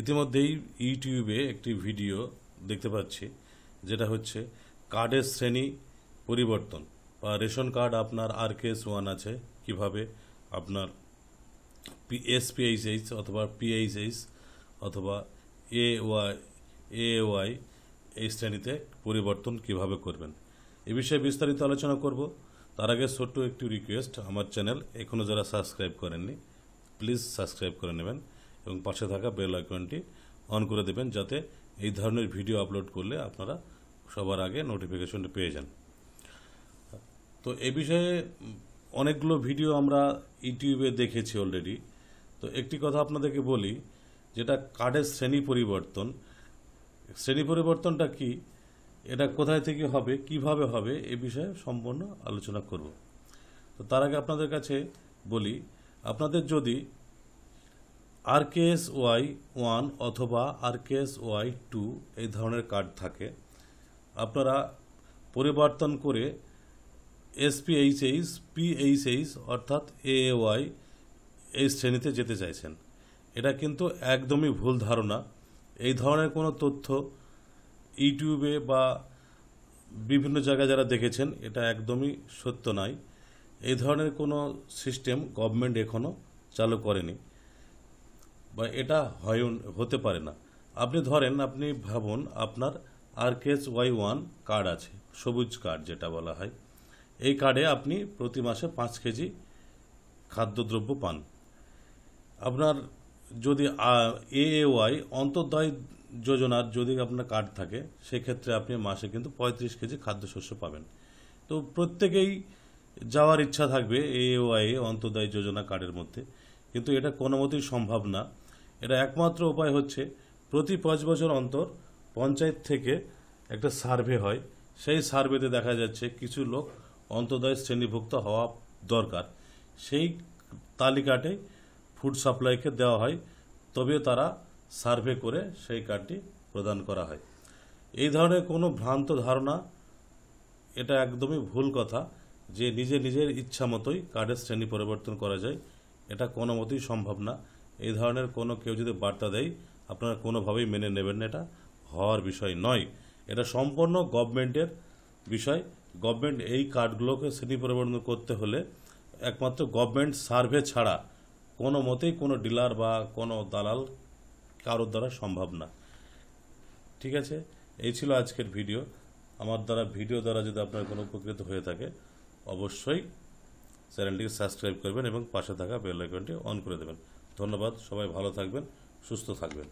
ইতিমধ্যেই ইউটিউবে একটি ভিডিও দেখতে পাচ্ছি যেটা হচ্ছে কার্ডের শ্রেণী পরিবর্তন বা রেশন কার্ড আপনার আর কে ওয়ান আছে কিভাবে আপনার এসপিএইচএইচ অথবা পিএইচএইচ অথবা এ ওয়াই এ ওয়াই এই শ্রেণীতে পরিবর্তন কিভাবে করবেন এ বিষয়ে বিস্তারিত আলোচনা করব তার আগে ছোট্ট একটি রিকোয়েস্ট আমার চ্যানেল এখনও যারা সাবস্ক্রাইব করেননি প্লিজ সাবস্ক্রাইব করে নেবেন এবং পাশে থাকা বেল আইকনটি অন করে দেবেন যাতে এই ধরনের ভিডিও আপলোড করলে আপনারা সবার আগে নোটিফিকেশনটা পেয়ে যান তো এ বিষয়ে অনেকগুলো ভিডিও আমরা ইউটিউবে দেখেছি অলরেডি তো একটি কথা আপনাদেরকে বলি যেটা কার্ডের শ্রেণী পরিবর্তন শ্রেণী পরিবর্তনটা কি এটা কোথায় থেকে হবে কিভাবে হবে এ বিষয়ে সম্পূর্ণ আলোচনা করব তো তার আগে আপনাদের কাছে বলি আপনাদের যদি R K S Y one অথবা R K S Y two এই ধরনের কার্ড থাকে আপনারা পরিবর্তন করে এইচ এইচ অর্থাৎ এ ওয়াই এই শ্রেণীতে যেতে চাইছেন এটা কিন্তু একদমই ভুল ধারণা এই ধরনের কোনো তথ্য ইউটিউবে বা বিভিন্ন জায়গায় যারা দেখেছেন এটা একদমই সত্য নয় এই ধরনের কোনো সিস্টেম গভর্নমেন্ট এখনও চালু করেনি বা এটা হয় হতে পারে না আপনি ধরেন আপনি ভাবুন আপনার আরকেএস ওয়াই ওয়ান কার্ড আছে সবুজ কার্ড যেটা বলা হয় এই কার্ডে আপনি প্রতি মাসে পাঁচ কেজি খাদ্যদ্রব্য পান আপনার যদি এ ওয়াই অন্তর্দয় যোজনার যদি আপনার কার্ড থাকে সেক্ষেত্রে আপনি মাসে কিন্তু পঁয়ত্রিশ কেজি খাদ্যশস্য পাবেন তো প্রত্যেকেই যাওয়ার ইচ্ছা থাকবে এ ওয়াই অন্তদায় যোজনা কার্ডের মধ্যে কিন্তু এটা কোনো মতেই সম্ভব না এটা একমাত্র উপায় হচ্ছে প্রতি পাঁচ বছর অন্তর পঞ্চায়েত থেকে একটা সার্ভে হয় সেই সার্ভেতে দেখা যাচ্ছে কিছু লোক অন্তদায় শ্রেণীভুক্ত হওয়া দরকার সেই তালিকাটাই ফুড সাপ্লাইকে দেওয়া হয় তবে তারা সার্ভে করে সেই কার্ডটি প্রদান করা হয় এই ধরনের কোনো ভ্রান্ত ধারণা এটা একদমই ভুল কথা যে নিজে নিজের ইচ্ছা মতোই কার্ডের শ্রেণী পরিবর্তন করা যায় এটা কোনো মতেই সম্ভব না এই ধরনের কোনো কেউ যদি বার্তা দেয় আপনারা কোনোভাবেই মেনে নেবেন না এটা হওয়ার বিষয় নয় এটা সম্পূর্ণ গভর্নমেন্টের বিষয় গভর্নমেন্ট এই কার্ডগুলোকে শ্রেণী পরিবর্তন করতে হলে একমাত্র গভর্নমেন্ট সার্ভে ছাড়া কোনো মতেই কোনো ডিলার বা কোনো দালাল কারোর দ্বারা সম্ভব না ঠিক আছে এই ছিল আজকের ভিডিও আমার দ্বারা ভিডিও দ্বারা যদি আপনার কোনো উপকৃত হয়ে থাকে অবশ্যই চ্যানেলটিকে সাবস্ক্রাইব করবেন এবং পাশে থাকা বেল আইকনটি অন করে দেবেন ধন্যবাদ সবাই ভালো থাকবেন সুস্থ থাকবেন